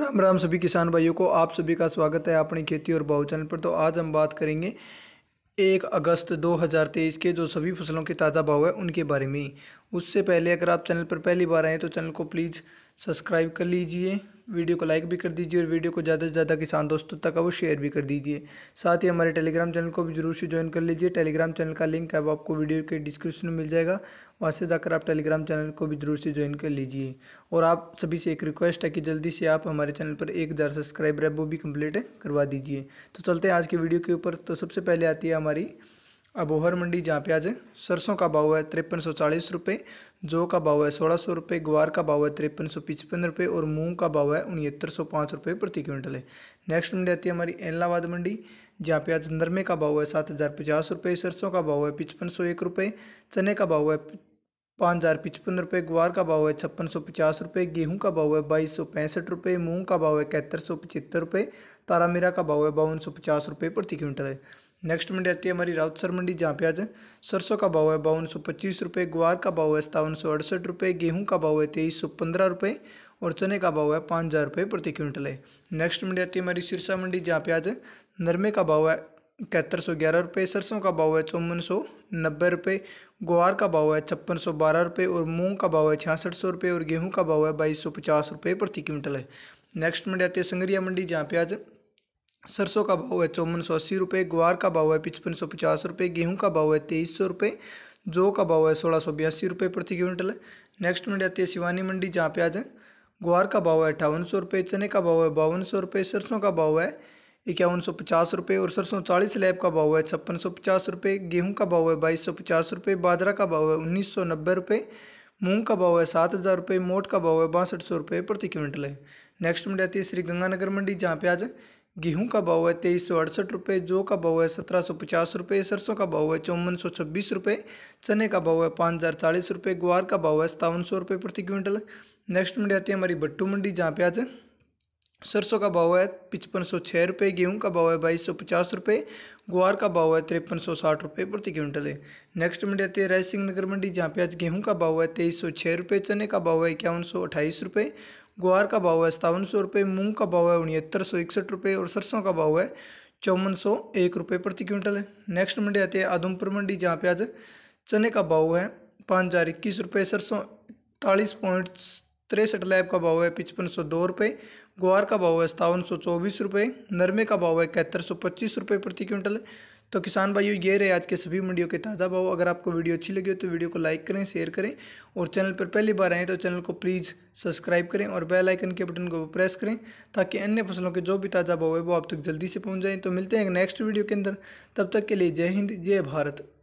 राम राम सभी किसान भाइयों को आप सभी का स्वागत है अपनी खेती और बाहु चैनल पर तो आज हम बात करेंगे एक अगस्त 2023 के जो सभी फसलों के ताज़ा भाव है उनके बारे में उससे पहले अगर आप चैनल पर पहली बार आएँ तो चैनल को प्लीज़ सब्सक्राइब कर लीजिए वीडियो को लाइक भी कर दीजिए और वीडियो को ज़्यादा से ज़्यादा किसान दोस्तों तक वो शेयर भी कर दीजिए साथ ही हमारे टेलीग्राम चैनल को भी जरूर से ज्वाइन कर लीजिए टेलीग्राम चैनल का लिंक अब आपको वीडियो के डिस्क्रिप्शन में मिल जाएगा वहाँ से जाकर आप टेलीग्राम चैनल को भी जरूर से ज्वाइन कर लीजिए और आप सभी से एक रिक्वेस्ट है कि जल्दी से आप हमारे चैनल पर एक हज़ार सब्सक्राइबर है वो भी कम्प्लीट करवा दीजिए तो चलते हैं आज की वीडियो के ऊपर तो सबसे पहले आती है हमारी अबोहर मंडी जहाँ पे आज सरसों का भाव है तिरपन सौ चालीस रुपये जौ का भाव है सोलह सौ रुपये ग्वार का भाव है तिरपन सौ पचपन रुपये और मूंग का भाव है उनहत्तर सौ पाँच रुपये प्रति क्विंटल है नेक्स्ट मंडी आती है हमारी एलाहाबाद मंडी जहाँ पे आज नरमे का भाव है सात हज़ार पचास रुपये सरसों का भाव है पचपन सौ एक रुपये चने का भाव है पाँच हज़ार पचपन रुपये ग्वार का भाव है छप्पन सौ पचास रुपये गेहूँ का भाव है बाईस सौ पैंसठ रुपये मूंग का भाव है इकहत्तर सौ पचहत्तर रुपये तारा मीरा का भाव है बावन सौ पचास रुपये प्रति क्विंटल है नेक्स्ट मंडी आती है हमारी राउतसर मंडी जहाँ पे आज सरसों का भाव है बावन सौ पच्चीस रुपये ग्वार का भाव है सतावन सौ अड़सठ रुपये गेहूँ का भाव है तेईस सौ पंद्रह रुपये और चने का भाव है पाँच हज़ार रुपये प्रति क्विंटल है नेक्स्ट मंडी आती है हमारी सिरसा मंडी जहाँ पे आज नरमे का भाव है इकहत्तर सौ ग्यारह रुपये सरसों का भाव है चौवन सौ नब्बे रुपये ग्वार का भाव है छप्पन सौ बारह रुपये और मूंग का भाव है छियासठ सौ रुपये और गेहूं का भाव है बाईस सौ पचास रुपये प्रति क्विंटल है नेक्स्ट मंडी आती है संगरिया मंडी जहाँ पे आज सरसों का भाव है चौवन सौ अस्सी रुपये ग्वार का भाव है पचपन सौ पचास रुपये गेहूँ का भाव है तेईस सौ रुपये जौ का भाव है सोलह सौ बयासी रुपये प्रति क्विंटल है नेक्स्ट मंडी आती है शिवानी मंडी जहाँ पे आज ग्वार का भाव है अठावन सौ रुपये चने का भाव है बावन सौ रुपये सरसों का भाव है इक्यावन सौ पचास रुपये और सरसों चालीस लैब का भाव है छप्पन सौ पचास रुपये गेहूँ का भाव है बाईस सौ पचास रुपये बाजरा का भाव है उन्नीस सौ नब्बे रुपये मूंग का भाव है सात हज़ार रुपये मोट का भाव है बासठ सौ रुपये प्रति क्विंटल है नेक्स्ट मंडी आती है श्री गंगानगर मंडी जहाँ पे आज गेहूँ का भाव है तेईस सौ अड़सठ रुपये जौ का भाव है सत्रह सौ पचास रुपये सरसों का भाव है चौवन सौ छब्बीस रुपये चने का भाव है पाँच हज़ार चालीस रुपये ग्वार का भाव है सतावन सौ रुपये प्रति क्विंटल नेक्स्ट मंडी आती है हमारी भट्टू मंडी जहाँ पे आज सरसों का भाव है पचपन सौ छः रुपये गेहूँ का भाव है बाईस सौ पचास रुपये ग्वार का भाव है तिरपन सौ साठ रुपये प्रति क्विंटल है नेक्स्ट मंडी आती है सिंह नगर मंडी जहाँ पे आज गेहूँ का भाव है तेईस सौ छः रुपये चने का भाव है इक्यावन सौ अट्ठाईस रुपये ग्वार का भाव है सतावन सौ रुपये मूँग का भाव है उनहत्तर सौ इकसठ रुपये और सरसों का भाव है चौवन सौ एक रुपये प्रति क्विंटल है नेक्स्ट मंडी आती है आदमपुर मंडी जहाँ पे आज चने का भाव है पाँच हज़ार इक्कीस रुपये सरसों इकतालीस पॉइंट तिरसठ लैब का भाव है पचपन सौ दो रुपये ग्वार का भाव है सतावन सौ चौबीस रुपये नरमे का भाव है इकहत्तर सौ पच्चीस रुपये प्रति क्विंटल तो किसान भाइयों ये रहे आज के सभी मंडियों के ताज़ा भाव अगर आपको वीडियो अच्छी लगी हो तो वीडियो को लाइक करें शेयर करें और चैनल पर पहली बार आएँ तो चैनल को प्लीज़ सब्सक्राइब करें और बेल आइकन के बटन को प्रेस करें ताकि अन्य फसलों के जो भी ताज़ा भाव है वो आप तक जल्दी से पहुँच जाएँ तो मिलते हैं नेक्स्ट वीडियो के अंदर तब तक के लिए जय हिंद जय भारत